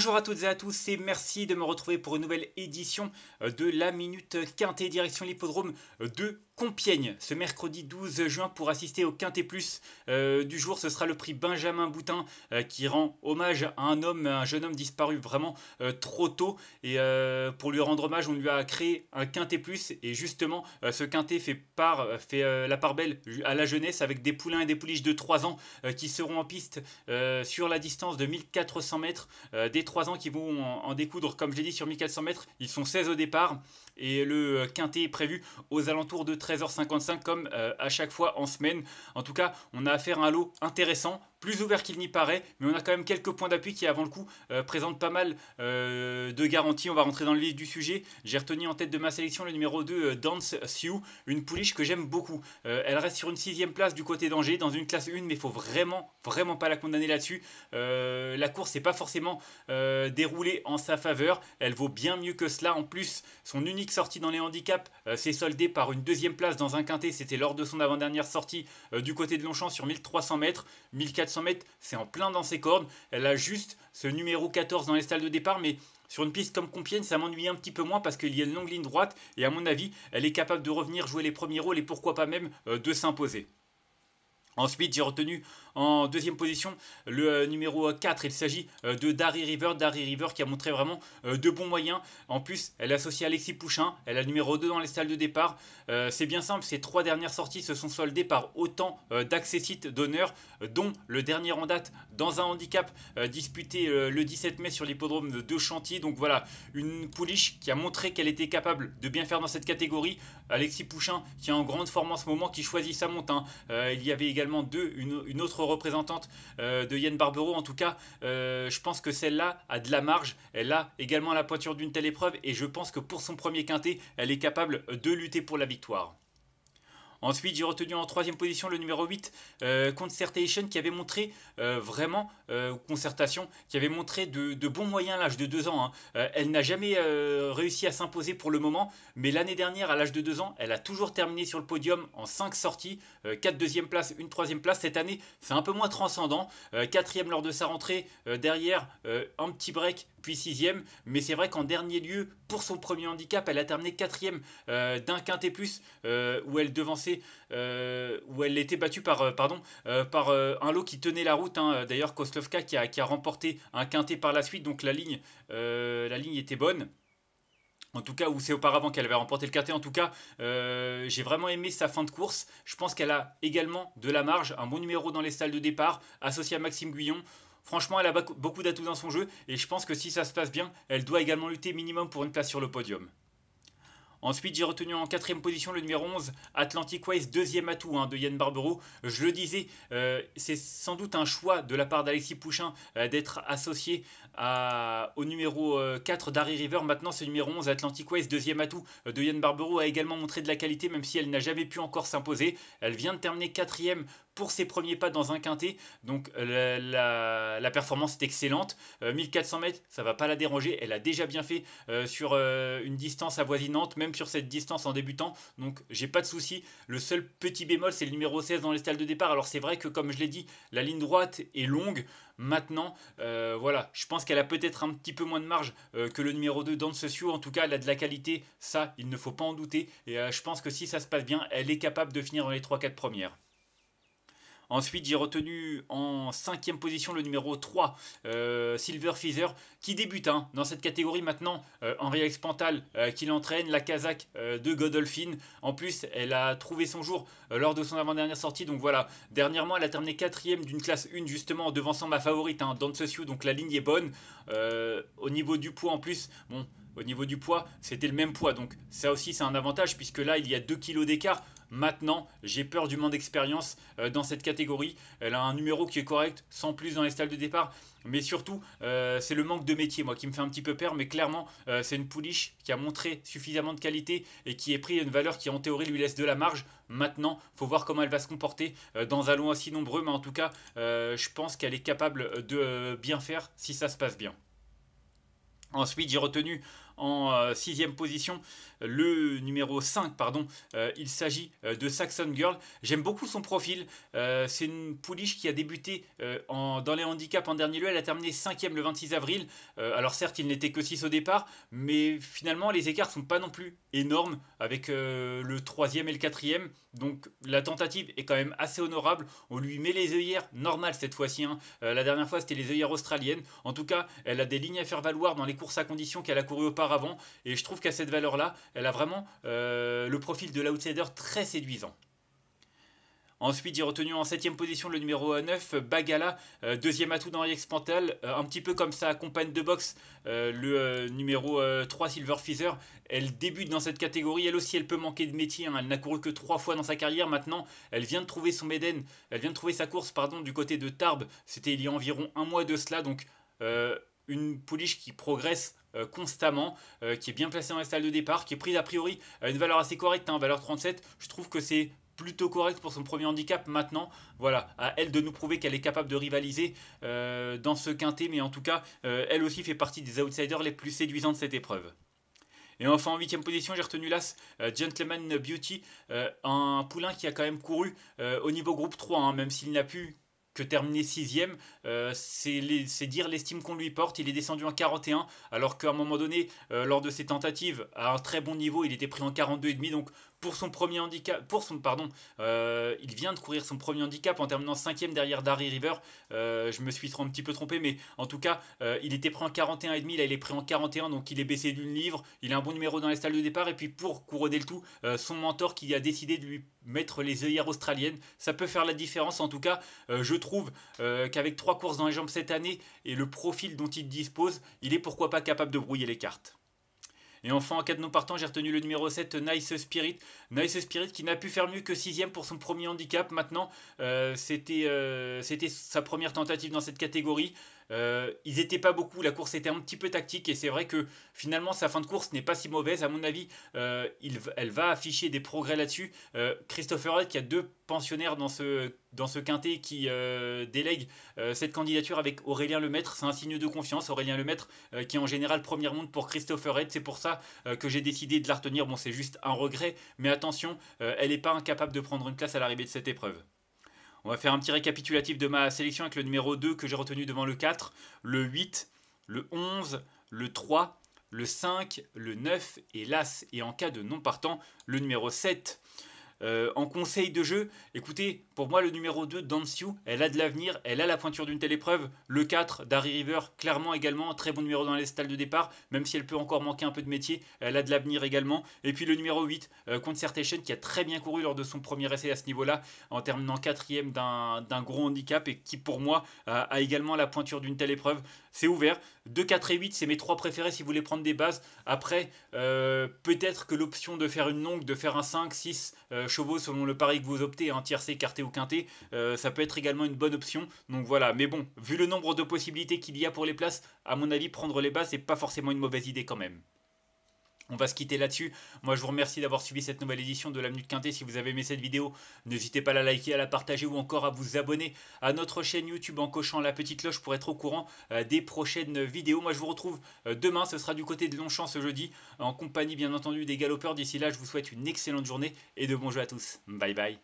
Bonjour à toutes et à tous et merci de me retrouver pour une nouvelle édition euh, de la Minute Quintée direction l'hippodrome euh, de Compiègne ce mercredi 12 juin pour assister au Quintet Plus euh, du jour. Ce sera le prix Benjamin Boutin euh, qui rend hommage à un homme, un jeune homme disparu vraiment euh, trop tôt. Et pour lui rendre hommage, on lui a créé un Quintet Plus. Et justement, ce Quintet fait, la part belle à la jeunesse avec des poulains et des pouliches de 3 ans qui seront en piste sur la distance de 1400 mètres. des 3 ans qui vont en, découdre, comme je l'ai dit, sur 1400 mètres. Ils sont 16 au départ et le euh, quintet est prévu aux alentours de 13h55 comme euh, à chaque fois en semaine. En tout cas, on a affaire à un lot intéressant plus ouvert qu'il n'y paraît, mais on a quand même quelques points d'appui qui, avant le coup, euh, présentent pas mal euh, de garanties. On va rentrer dans le vif du sujet. J'ai retenu en tête de ma sélection le numéro 2, euh, Dance Sioux, une pouliche que j'aime beaucoup. elle reste sur une sixième place du côté d'Angers, dans une classe 1, mais il faut vraiment, vraiment pas la condamner là-dessus. la course n'est pas forcément déroulée en sa faveur. Elle vaut bien mieux que cela. En plus, son unique sortie dans les handicaps s'est soldée par une deuxième place dans un quintet. C'était lors de son avant-dernière sortie du côté de Longchamp sur 1300 mètres, 1400 100 mètres, c'est en plein dans ses cordes. Elle a juste ce numéro 14 dans les stalles de départ, mais sur une piste comme Compiègne, ça m'ennuie un petit peu moins parce qu'il y a une longue ligne droite et à mon avis, elle est capable de revenir jouer les premiers rôles et pourquoi pas même euh, de s'imposer. Ensuite, j'ai retenu en deuxième position, le euh, numéro 4, euh, il s'agit euh, de Darry River. Dari River qui a montré vraiment de bons moyens. En plus, elle associe Alexis Pouchin. Elle a le numéro 2 dans les salles de départ. c'est bien simple, ces trois dernières sorties se sont soldées par autant d'accessites d'honneur, dont le dernier en date dans un handicap disputé le 17 mai sur l'hippodrome de Deux Chantiers. Donc voilà, une pouliche qui a montré qu'elle était capable de bien faire dans cette catégorie. Alexis Pouchin qui est en grande forme en ce moment, qui choisit sa monte. Hein. il y avait également deux, une autre représentante euh, de Yann Barbero. En tout cas, euh, je pense que celle-là a de la marge. Elle a également la pointure d'une telle épreuve et je pense que pour son premier quintet, elle est capable de lutter pour la victoire. Ensuite, j'ai retenu en troisième position le numéro 8, euh, Concertation, qui avait montré euh, vraiment, euh, Concertation, qui avait montré de, bons moyens à l'âge de 2 ans. Hein. elle n'a jamais réussi à s'imposer pour le moment, mais l'année dernière, à l'âge de 2 ans, elle a toujours terminé sur le podium en 5 sorties, 4 deuxième place, 1 troisième place. Cette année, c'est un peu moins transcendant. quatrième lors de sa rentrée, derrière, un petit break, puis sixième. Mais c'est vrai qu'en dernier lieu, pour son premier handicap, elle a terminé quatrième d'un quintet plus, où elle devançait euh, où elle était battue par, euh, pardon, euh, par un lot qui tenait la route. Hein. D'ailleurs, Koslovka qui a, remporté un quintet par la suite, donc la ligne, la ligne était bonne. En tout cas, où c'est auparavant qu'elle avait remporté le quintet En tout cas, j'ai vraiment aimé sa fin de course. Je pense qu'elle a également de la marge, un bon numéro dans les salles de départ, associé à Maxime Guyon. Franchement, elle a beaucoup d'atouts dans son jeu et je pense que si ça se passe bien, elle doit également lutter minimum pour une place sur le podium. Ensuite, j'ai retenu en quatrième position le numéro 11, Atlantic Wise, deuxième atout hein, de Yann Barbero. Je le disais, euh, c'est sans doute un choix de la part d'Alexis Pouchin euh, d'être associé au numéro 4 euh, d'Harry River. Maintenant, ce numéro 11, Atlantic 2 deuxième atout de Yann Barbero, a également montré de la qualité, même si elle n'a jamais pu encore s'imposer. Elle vient de terminer quatrième pour ses premiers pas dans un quintet. Donc euh, la, performance est excellente. 1400 euh, mètres, ça va pas la déranger. Elle a déjà bien fait euh, sur une distance avoisinante, même sur cette distance en débutant. Donc j'ai pas de souci. Le seul petit bémol, c'est le numéro 16 dans les stalles de départ. Alors c'est vrai que comme je l'ai dit, la ligne droite est longue. Maintenant, voilà, je pense qu'elle a peut-être un petit peu moins de marge que le numéro 2 dans Socio. En tout cas, elle a de la qualité. Ça, il ne faut pas en douter. Et je pense que si ça se passe bien, elle est capable de finir dans les 3-4 premières. Ensuite, j'ai retenu en cinquième position le numéro 3, euh, Silver Feather, qui débute hein, dans cette catégorie maintenant. Euh, Henri Expantal euh, qui l'entraîne, la Kazakh de Godolphin. En plus, elle a trouvé son jour lors de son avant-dernière sortie. Donc voilà, dernièrement, elle a terminé quatrième d'une classe 1, justement, en devançant ma favorite, dans hein, Dance Donc la ligne est bonne. au niveau du poids, en plus, bon au niveau du poids, c'était le même poids. Donc ça aussi, c'est un avantage puisque là, il y a 2 kg d'écart maintenant. J'ai peur du manque d'expérience euh, dans cette catégorie. Elle a un numéro qui est correct, sans plus dans les stalles de départ. Mais surtout, euh, c'est le manque de métier, moi, qui me fait un petit peu peur. Mais clairement, euh, c'est une pouliche qui a montré suffisamment de qualité et qui est pris une valeur qui, en théorie, lui laisse de la marge. Maintenant, faut voir comment elle va se comporter dans un lot aussi nombreux. Mais en tout cas, je pense qu'elle est capable de bien faire si ça se passe bien. Ensuite, j'ai retenu en euh, sixième position, le numéro 5, pardon, euh, il s'agit euh, de Saxon Girl. J'aime beaucoup son profil. c'est une pouliche qui a débuté dans les handicaps en dernier lieu. Elle a terminé cinquième le 26 avril. alors certes, il n'était que 6 au départ, mais finalement, les écarts sont pas non plus énormes avec le troisième et le quatrième. Donc la tentative est quand même assez honorable. On lui met les œillères normales cette fois-ci. Hein. la dernière fois, c'était les œillères australiennes. En tout cas, elle a des lignes à faire valoir dans les courses à conditions qu'elle a courues parc avant. Et je trouve qu'à cette valeur-là, elle a vraiment euh, le profil de l'outsider très séduisant. Ensuite, y retenu en 7ème position le numéro 9, Bagala, euh, deuxième atout d'Henri Expantal, euh, un petit peu comme sa compagne de boxe, le numéro 3, Silver Feather. Elle débute dans cette catégorie, elle aussi, elle peut manquer de métier, hein. elle n'a couru que 3 fois dans sa carrière maintenant, elle vient de trouver son Méden, elle vient de trouver sa course, pardon, du côté de Tarbes, c'était il y a environ un mois de cela, donc une pouliche qui progresse euh, constamment, euh, qui est bien placé dans la salle de départ, qui est prise a priori à une valeur assez correcte, hein, valeur 37. Je trouve que c'est plutôt correct pour son premier handicap maintenant. Voilà, à elle de nous prouver qu'elle est capable de rivaliser euh, dans ce quintet, mais en tout cas, elle aussi fait partie des outsiders les plus séduisants de cette épreuve. Et enfin, en huitième position, j'ai retenu l'As Gentleman Beauty, un poulain qui a quand même couru au niveau groupe 3, hein, même s'il n'a pu que terminer sixième, euh, c'est dire l'estime qu'on lui porte. Il est descendu en 41, alors qu'à un moment donné, euh, lors de ses tentatives, à un très bon niveau, il était pris en et demi. Donc pour son premier handicap, pour son, pardon, euh, il vient de courir son premier handicap en terminant cinquième derrière Darry River. Euh, je me suis un petit peu trompé, mais en tout cas, euh, il était pris en 41,5, là il est pris en 41, donc il est baissé d'une livre. Il a un bon numéro dans les stalles de départ, et puis pour couronner le tout, son mentor qui a décidé de lui mettre les œillères australiennes, ça peut faire la différence. En tout cas, je trouve qu'avec trois courses dans les jambes cette année et le profil dont il dispose, il est pourquoi pas capable de brouiller les cartes. Et enfin, en cas de non partant, j'ai retenu le numéro 7, euh, Nice Spirit. Nice Spirit qui n'a pu faire mieux que 6 pour son premier handicap. Maintenant, euh, euh, c'était sa première tentative dans cette catégorie. Euh, ils n'étaient pas beaucoup, la course était un petit peu tactique et c'est vrai que finalement sa fin de course n'est pas si mauvaise. À mon avis, euh, elle va afficher des progrès là-dessus. Euh, Christopher Red, qui a deux pensionnaires dans ce, dans ce quintet qui délègue cette candidature avec Aurélien Lemaître, c'est un signe de confiance. Aurélien Lemaître, qui est en général première monde pour Christopher Red, c'est pour ça que j'ai décidé de la retenir. Bon, c'est juste un regret, mais attention, elle n'est pas incapable de prendre une place à l'arrivée de cette épreuve. On va faire un petit récapitulatif de ma sélection avec le numéro 2 que j'ai retenu devant le 4, le 8, le 11, le 3, le 5, le 9 et l'As. Et en cas de non partant, le numéro 7. Euh, en conseil de jeu, écoutez, pour moi, le numéro 2, Dansiu, elle a de l'avenir, elle a la pointure d'une telle épreuve. Le 4, Dari River, clairement également, très bon numéro dans les stalles de départ, même si elle peut encore manquer un peu de métier, elle a de l'avenir également. Et puis le numéro 8, euh, Concertation, qui a très bien couru lors de son premier essai à ce niveau-là, en terminant quatrième d'un gros handicap, et qui, pour moi, a également la pointure d'une telle épreuve. C'est ouvert. 2, 4 et 8, c'est mes trois préférés si vous voulez prendre des bases. Après, euh, peut-être que l'option de faire une longue, de faire un 5, 6, euh, chevaux selon le pari que vous optez, un hein, tiercé, quarté ou quinté, euh, ça peut être également une bonne option. Donc voilà, mais bon, vu le nombre de possibilités qu'il y a pour les places, à mon avis, prendre les bas c'est pas forcément une mauvaise idée quand même. On va se quitter là-dessus. Moi, je vous remercie d'avoir suivi cette nouvelle édition de la de Quintet. Si vous avez aimé cette vidéo, n'hésitez pas à la liker, à la partager ou encore à vous abonner à notre chaîne YouTube en cochant la petite cloche pour être au courant euh, des prochaines vidéos. Moi, je vous retrouve euh, demain. Ce sera du côté de Longchamp ce jeudi, en compagnie bien entendu des galopeurs. D'ici là, je vous souhaite une excellente journée et de bons jeux à tous. Bye bye.